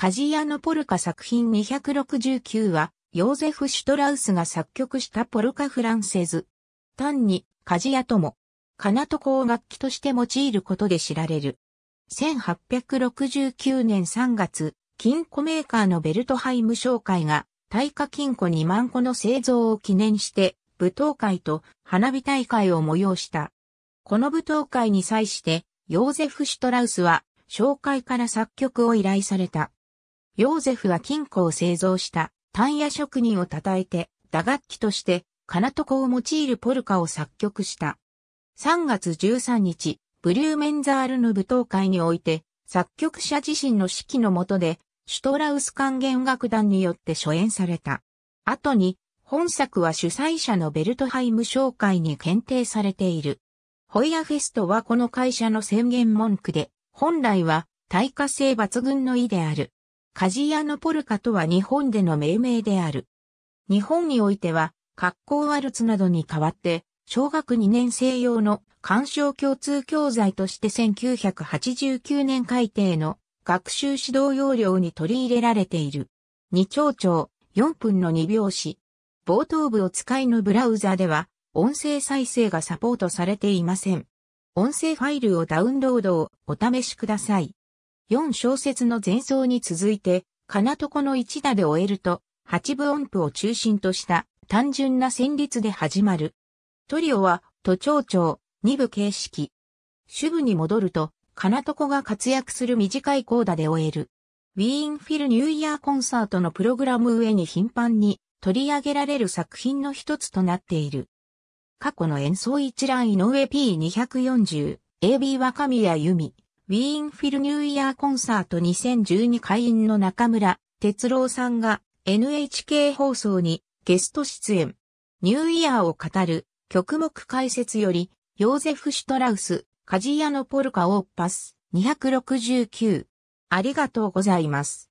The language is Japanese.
カジヤのポルカ作品269は、ヨーゼフ・シュトラウスが作曲したポルカフランセズ。単に、カジヤとも、カナトコを楽器として用いることで知られる。1869年3月、金庫メーカーのベルトハイム商会が、大化金庫2万個の製造を記念して、舞踏会と花火大会を催した。この舞踏会に際して、ヨーゼフ・シュトラウスは、紹介から作曲を依頼された。ヨーゼフは金庫を製造した単野職人を称えて、打楽器として、金床を用いるポルカを作曲した。3月13日、ブリューメンザールの舞踏会において、作曲者自身の指揮の下で、シュトラウス管弦楽団によって初演された。後に、本作は主催者のベルトハイム商会に検定されている。ホイヤフェストはこの会社の宣言文句で、本来は耐火性抜群の意である。カジヤノポルカとは日本での命名である。日本においては、格好ワルツなどに代わって、小学2年生用の鑑賞共通教材として1989年改定の学習指導要領に取り入れられている。2丁長、4分の2拍子。冒頭部を使いのブラウザでは、音声再生がサポートされていません。音声ファイルをダウンロードをお試しください。4小節の前奏に続いて、金床の一打で終えると、八分音符を中心とした単純な旋律で始まる。トリオは、都庁長、二部形式。主部に戻ると、金床が活躍する短いコーダで終える。ウィーンフィルニューイヤーコンサートのプログラム上に頻繁に取り上げられる作品の一つとなっている。過去の演奏一覧井上 P240、AB 若宮由美、ウィーンフィルニューイヤーコンサート2012会員の中村哲郎さんが NHK 放送にゲスト出演。ニューイヤーを語る曲目解説より、ヨーゼフ・シュトラウス、カジヤノ・ポルカ・オーパス269。ありがとうございます。